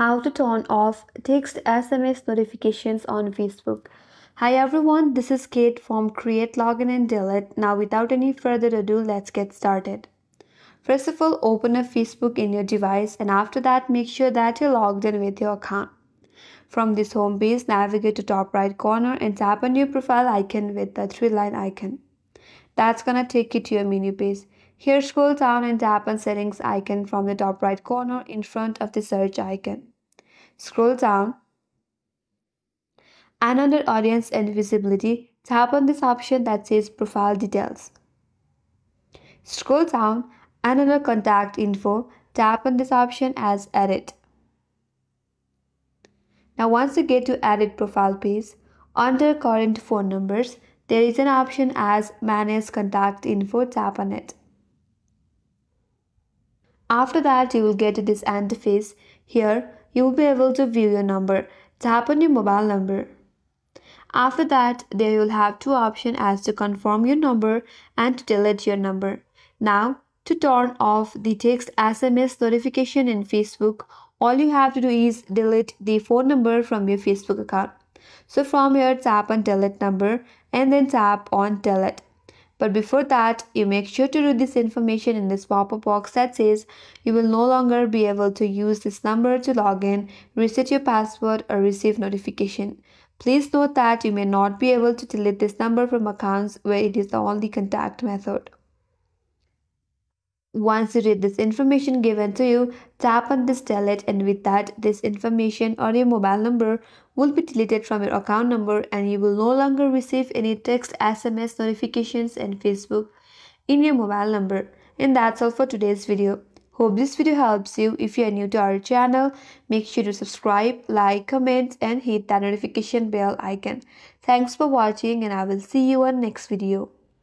how to turn off text SMS notifications on Facebook. Hi everyone, this is Kate from Create Login and Delete. Now without any further ado, let's get started. First of all, open up Facebook in your device and after that, make sure that you're logged in with your account. From this home page, navigate to top right corner and tap on your profile icon with the three line icon. That's gonna take you to your menu page. Here scroll down and tap on settings icon from the top right corner in front of the search icon. Scroll down and under audience and visibility, tap on this option that says profile details. Scroll down and under contact info, tap on this option as edit. Now once you get to edit profile page, under current phone numbers, there is an option as manage contact info, tap on it. After that, you will get to this interface. Here, you'll be able to view your number. Tap on your mobile number. After that, there you'll have two options as to confirm your number and to delete your number. Now, to turn off the text SMS notification in Facebook, all you have to do is delete the phone number from your Facebook account. So from here, tap on delete number and then tap on delete. But before that, you make sure to read this information in this pop-up box that says you will no longer be able to use this number to log in, reset your password or receive notification. Please note that you may not be able to delete this number from accounts where it is the only contact method. Once you read this information given to you, tap on this delete and with that, this information or your mobile number will be deleted from your account number and you will no longer receive any text, SMS notifications and Facebook in your mobile number. And that's all for today's video. Hope this video helps you. If you are new to our channel, make sure to subscribe, like, comment and hit that notification bell icon. Thanks for watching and I will see you on next video.